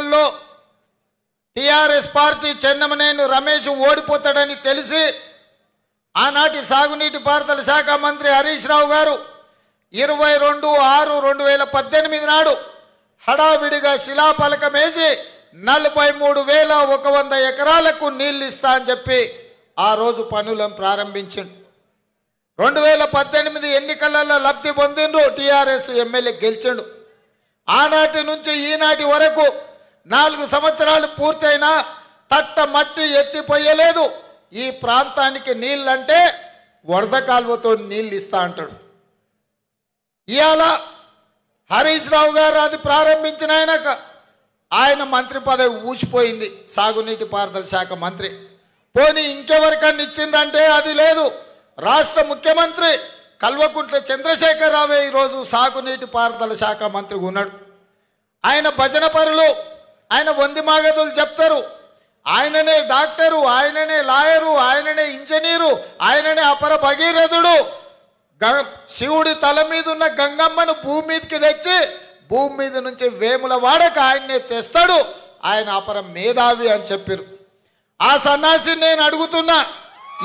ఎన్నికల్లో TRS party Chennamaneni Ramesh ఓడిపోతాడని తెలిసి ఆనాటి సాగునీటి పారుదల శాఖ మంత్రి హరీష్ రావు గారు ఇరవై రెండు ఆరు రెండు వేల పద్దెనిమిది నాడు హడావిడిగా శిలాఫలకం వేసి నలభై మూడు వేల ఒక వంద ఎకరాలకు నీళ్ళు ఇస్తా అని చెప్పి ఆ రోజు పనులను ప్రారంభించింది రెండు వేల పద్దెనిమిది ఎన్నికలలో లబ్ధి పొందిండ్రు టీఆర్ఎస్ ఎమ్మెల్యే గెలిచిండు ఆనాటి నుంచి ఈనాటి వరకు నాలుగు సంవత్సరాలు పూర్తయినా తట్ట మట్టి ఎత్తిపోయలేదు ఈ ప్రాంతానికి నీళ్ళంటే వరద కాలువతో నీళ్ళు ఇస్తా అంటాడు ఇవాళ హరీష్ రావు గారు అది ప్రారంభించిన ఆయనక ఆయన మంత్రి పదవి ఊసిపోయింది సాగునీటి పారుదల శాఖ మంత్రి పోనీ ఇంకెవరికన్నా ఇచ్చిందంటే అది లేదు రాష్ట్ర ముఖ్యమంత్రి కల్వకుంట్ల చంద్రశేఖరరావే ఈరోజు సాగునీటి పారుదల శాఖ మంత్రి ఉన్నాడు ఆయన భజన పరులు ఆయన వంది మాగదులు చెప్తారు ఆయననే డాక్టరు ఆయననే లాయరు ఆయననే ఇంజనీరు ఆయననే అపర భగీరథుడు శివుడి తల మీద ఉన్న గంగమ్మను భూమి మీదకి తెచ్చి భూమి మీద నుంచి వేముల వాడక ఆయన్నే తెస్తాడు ఆయన అపర మేధావి అని చెప్పారు ఆ సన్నాసి నేను అడుగుతున్నా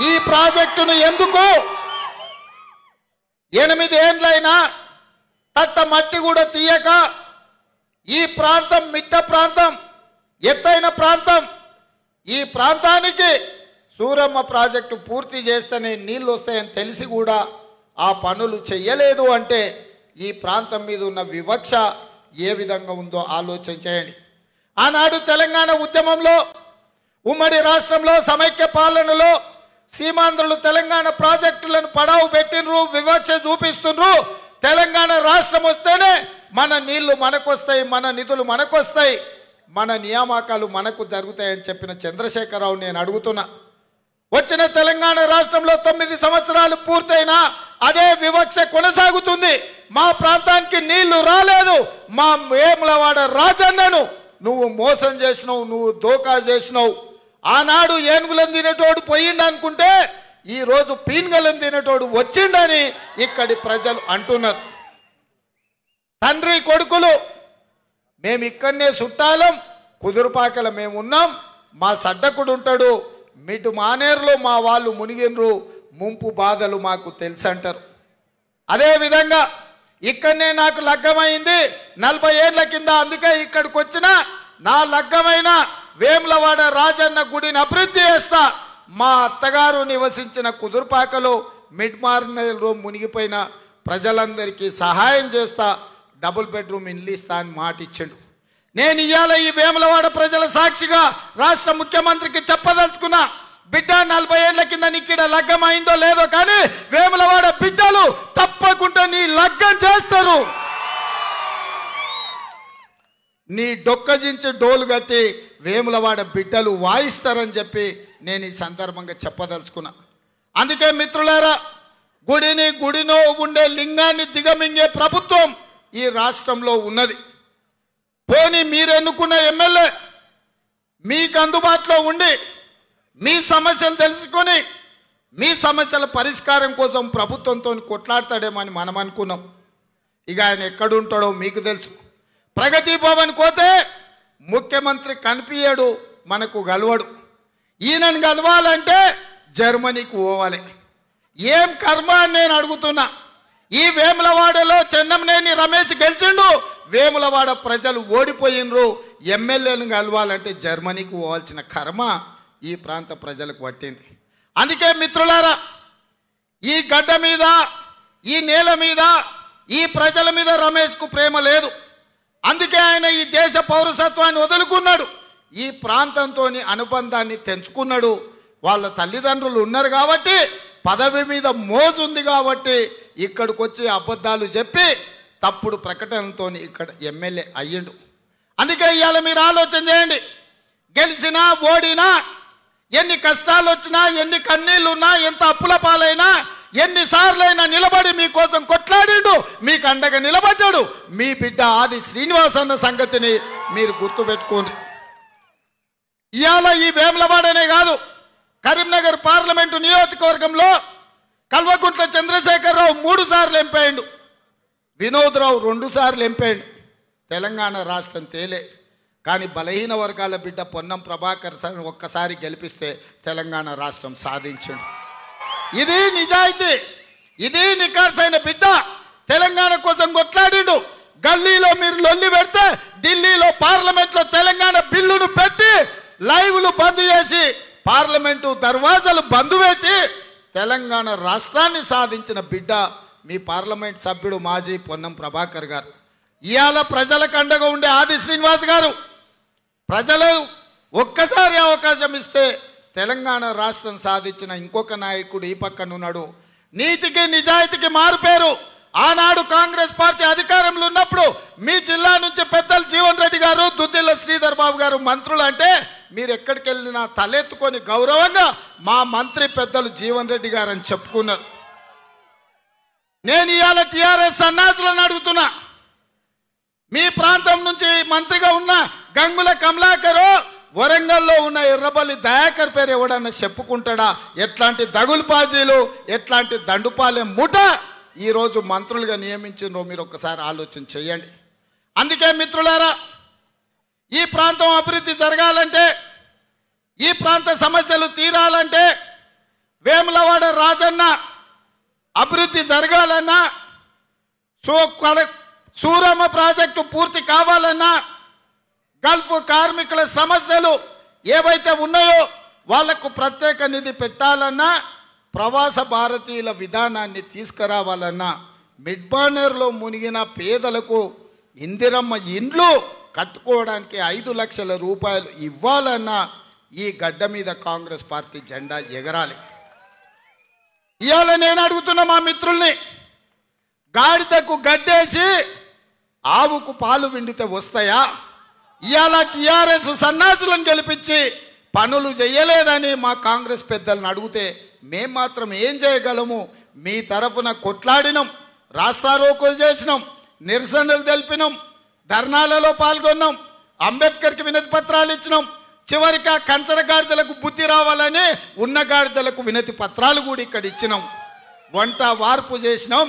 ఈ ప్రాజెక్టును ఎందుకు ఎనిమిదేండ్లైనా తట్ట మట్టి కూడా తీయక ఈ ప్రాంతం మిట్ట ప్రాంతం ఎత్తైన ప్రాంతం ఈ ప్రాంతానికి సూరమ్మ ప్రాజెక్టు పూర్తి చేస్తేనే నీళ్ళు వస్తాయని తెలిసి కూడా ఆ పనులు చెయ్యలేదు అంటే ఈ ప్రాంతం మీద ఉన్న వివక్ష ఏ విధంగా ఉందో ఆలోచన చేయండి ఆనాడు తెలంగాణ ఉద్యమంలో ఉమ్మడి రాష్ట్రంలో సమైక్య పాలనలో సీమాంధ్రులు తెలంగాణ ప్రాజెక్టులను పడావు పెట్టినరు వివక్ష చూపిస్తున్నారు తెలంగాణ రాష్ట్రం వస్తేనే మన నీళ్లు మనకొస్తాయి మన నిధులు మనకొస్తాయి మన నియామకాలు మనకు జరుగుతాయని చెప్పిన చంద్రశేఖరరావు నేను అడుగుతున్నా వచ్చిన తెలంగాణ రాష్ట్రంలో తొమ్మిది సంవత్సరాలు పూర్తయినా అదే వివక్ష కొనసాగుతుంది మా ప్రాంతానికి నీళ్లు రాలేదు మా వేములవాడ రాజన్నను నువ్వు మోసం చేసినావు నువ్వు దోకా చేసినావు ఆనాడు ఏనుగులను తినేటోడు పోయిండు అనుకుంటే ఈరోజు పీన్గలను తినేటోడు వచ్చిండని ఇక్కడి ప్రజలు అంటున్నారు తండ్రి కొడుకులు మేము ఇక్కడనే చుట్టాలం కుదురుపాకల మేము ఉన్నాం మా సడ్డకుడు ఉంటాడు మిటు మానేరులో మా వాళ్ళు మునిగినరు ముంపు బాధలు మాకు తెలుసు అంటారు అదేవిధంగా ఇక్కడనే నాకు లగ్గమైంది నలభై ఏళ్ళ కింద అందుకే ఇక్కడికి వచ్చిన నా లగ్గమైన వేములవాడ రాజన్న గుడిని అభివృద్ధి చేస్తా మా అత్తగారు నివసించిన కుదురుపాకలో మిడ్మార్నలో మునిగిపోయిన ప్రజలందరికీ సహాయం చేస్తా డబుల్ బెడ్రూమ్ ఇల్లు ఇస్తా అని మాట ఇచ్చాడు నేను ఇవాళ ఈ వేములవాడ ప్రజల సాక్షిగా రాష్ట్ర ముఖ్యమంత్రికి చెప్పదలుచుకున్నా బిడ్డ నలభై ఏళ్ల కింద ఇక్కడ లగ్గం అయిందో లేదో కానీ వేములవాడ బిడ్డలు తప్పకుండా నీ లగ్గం చేస్తారు నీ డొక్కజించి డోలు కట్టి వేములవాడ బిడ్డలు వాయిస్తారని చెప్పి నేను ఈ సందర్భంగా చెప్పదలుచుకున్నా అందుకే మిత్రులారా గుడిని గుడినో ఉండే లింగాన్ని దిగమింగే ప్రభుత్వం ఈ రాష్ట్రంలో ఉన్నది పోని మీరెన్నుకున్న ఎమ్మెల్యే మీకు అందుబాటులో ఉండి మీ సమస్యలు తెలుసుకొని మీ సమస్యల పరిష్కారం కోసం ప్రభుత్వంతో కొట్లాడతాడేమని మనం అనుకున్నాం ఇక ఆయన ఎక్కడుంటాడో మీకు తెలుసు ప్రగతి భవన్ పోతే ముఖ్యమంత్రి కనిపించాడు మనకు గలవడు ఈయనను కలవాలంటే జర్మనీకి పోవాలి ఏం కర్మ అని నేను అడుగుతున్నా ఈ వేములవాడలో చెన్నంనేని రమేష్ గెలిచిండు వేములవాడ ప్రజలు ఓడిపోయినరు ఎమ్మెల్యేలను కలవాలంటే జర్మనీకి పోవాల్సిన కర్మ ఈ ప్రాంత ప్రజలకు పట్టింది అందుకే మిత్రులారా ఈ గడ్డ మీద ఈ నేల మీద ఈ ప్రజల మీద రమేష్కు ప్రేమ లేదు అందుకే ఆయన ఈ దేశ పౌరసత్వాన్ని వదులుకున్నాడు ఈ ప్రాంతంతో అనుబంధాన్ని తెంచుకున్నాడు వాళ్ళ తల్లిదండ్రులు ఉన్నారు కాబట్టి పదవి మీద మోజు ఉంది కాబట్టి ఇక్కడికి వచ్చి అబద్ధాలు చెప్పి తప్పుడు ప్రకటనతో ఇక్కడ ఎమ్మెల్యే అయ్యిండు అందుకే ఇవాళ మీరు ఆలోచన చేయండి గెలిచినా ఓడినా ఎన్ని కష్టాలు వచ్చినా ఎన్ని కన్నీళ్ళున్నా ఎంత అప్పుల పాలైనా ఎన్నిసార్లైనా నిలబడి మీకోసం కొట్లాడిండు మీకు అండగా నిలబడ్డాడు మీ బిడ్డ ఆది శ్రీనివాస్ అన్న సంగతిని మీరు గుర్తుపెట్టుకోండి ఇవాళ ఈ వేములవాడనే కాదు కరీంనగర్ పార్లమెంటు నియోజకవర్గంలో కల్వకుంట్ల చంద్రశేఖరరావు మూడు సార్లు ఎంపాయిండు రావు రెండు సార్లు ఎంపాయిండు తెలంగాణ రాష్ట్రం తేలే కానీ బలహీన వర్గాల బిడ్డ పొన్నం ప్రభాకర్ సార్ ఒక్కసారి గెలిపిస్తే తెలంగాణ రాష్ట్రం సాధించండు ఇది నిజాయితీ ఇది నికార్సైన బిడ్డ తెలంగాణ కోసం కొట్లాడిండు గల్లీలో మీరు లొల్లి పెడితే ఢిల్లీలో పార్లమెంట్లో తెలంగాణ బిల్లును పెట్టి లైవ్లు బంద్ చేసి పార్లమెంటు దర్వాజాలు బంద్ పెట్టి తెలంగాణ రాష్ట్రాన్ని సాధించిన బిడ్డ మీ పార్లమెంట్ సభ్యుడు మాజీ పొన్నం ప్రభాకర్ గారు ఇవాళ ప్రజలకు అండగా ఉండే ఆది శ్రీనివాస్ గారు ప్రజలు ఒక్కసారి అవకాశం ఇస్తే తెలంగాణ రాష్ట్రం సాధించిన ఇంకొక నాయకుడు ఈ పక్కనున్నాడు నీతికి నిజాయితీకి మారుపేరు ఆనాడు కాంగ్రెస్ పార్టీ అధికారంలో ఉన్నప్పుడు మీ జిల్లా నుంచి పెద్దలు జీవన్ రెడ్డి గారు దుద్దిల్ల శ్రీధర్ బాబు గారు మంత్రులు అంటే మీరు ఎక్కడికి వెళ్ళినా తలెత్తుకొని గౌరవంగా మా మంత్రి పెద్దలు జీవన్ రెడ్డి గారు అని చెప్పుకున్నారు నేను ఇవాళ టీఆర్ఎస్ సన్నాసులను అడుగుతున్నా మీ ప్రాంతం నుంచి మంత్రిగా ఉన్న గంగుల కమలాకరు వరంగల్లో ఉన్న ఎర్రబల్లి దయాకర్ పేరు ఎవడన్నా చెప్పుకుంటాడా ఎట్లాంటి దగులుపాజీలు ఎట్లాంటి దండుపాలే ముఠ ఈరోజు మంత్రులుగా నియమించినో మీరు ఒక్కసారి ఆలోచన చేయండి అందుకే మిత్రులారా ఈ ప్రాంతం అభివృద్ధి జరగాలంటే ఈ ప్రాంత సమస్యలు తీరాలంటే వేములవాడ రాజన్న అభివృద్ధి జరగాలన్నా సో సూరమ్మ ప్రాజెక్టు పూర్తి కావాలన్నా గల్ఫ్ కార్మికుల సమస్యలు ఏవైతే ఉన్నాయో వాళ్లకు ప్రత్యేక నిధి పెట్టాలన్నా ప్రవాస భారతీయుల విధానాన్ని తీసుకురావాలన్నా మిడ్బానర్లో మునిగిన పేదలకు ఇందిరమ్మ ఇండ్లు కట్టుకోవడానికి ఐదు లక్షల రూపాయలు ఇవ్వాలన్నా ఈ గడ్డ మీద కాంగ్రెస్ పార్టీ జెండా ఎగరాలి ఇవాళ నేను అడుగుతున్నా మా మిత్రుల్ని గాడిదకు గడ్డేసి ఆవుకు పాలు విండితే వస్తాయా ఇవాళ టీఆర్ఎస్ సన్నాసులను గెలిపించి పనులు చేయలేదని మా కాంగ్రెస్ పెద్దలను అడిగితే మేం మాత్రం ఏం చేయగలము మీ తరఫున కొట్లాడినాం రాస్తారోకో చేసినాం నిరసనలు తెలిపినాం ధర్నాలలో పాల్గొన్నాం అంబేద్కర్కి వినతి పత్రాలు ఇచ్చినాం చివరికి ఆ కంచర గాడిదలకు బుద్ధి రావాలని ఉన్న గాడిదలకు వినతి పత్రాలు కూడా ఇక్కడ ఇచ్చినాం వంట వార్పు చేసినాం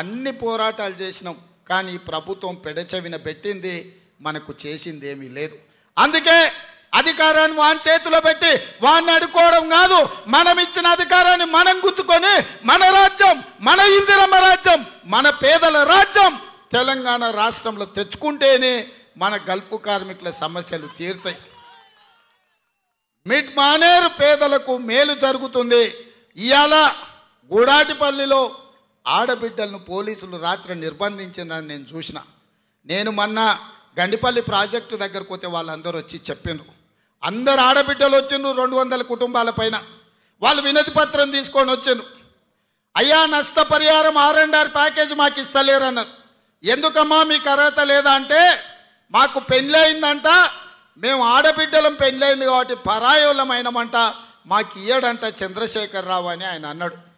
అన్ని పోరాటాలు చేసినాం కానీ ప్రభుత్వం పెడచెవిన పెట్టింది మనకు చేసింది ఏమీ లేదు అందుకే అధికారాన్ని వాని చేతిలో పెట్టి వాడిని అడుకోవడం కాదు మనం ఇచ్చిన అధికారాన్ని మనం గుచ్చుకొని మన రాజ్యం మన ఇందిరమ్మ రాజ్యం మన పేదల రాజ్యం తెలంగాణ రాష్ట్రంలో తెచ్చుకుంటేనే మన గల్ఫ్ కార్మికుల సమస్యలు తీరుతాయి మిడ్ మానేరు పేదలకు మేలు జరుగుతుంది ఇవాళ గుడాటిపల్లిలో ఆడబిడ్డలను పోలీసులు రాత్రి నిర్బంధించిన నేను చూసిన నేను మొన్న గండిపల్లి ప్రాజెక్టు దగ్గరకు పోతే వాళ్ళందరూ వచ్చి చెప్పిండ్రు అందరు ఆడబిడ్డలు వచ్చిండ్రు రెండు వందల కుటుంబాల పైన వాళ్ళు వినతి పత్రం తీసుకొని వచ్చిండ్రు అయ్యా నష్టపరిహారం ఆర్ అండ్ ఆర్ ప్యాకేజ్ మాకు ఇస్తలేరు అన్నారు ఎందుకమ్మా మీకు అర్హత లేదా అంటే మాకు పెళ్ళయిందంట మేము ఆడబిడ్డలం పెళ్ళయింది కాబట్టి పరాయులమైనమంట మాకు ఇయ్యడంట చంద్రశేఖరరావు అని ఆయన అన్నాడు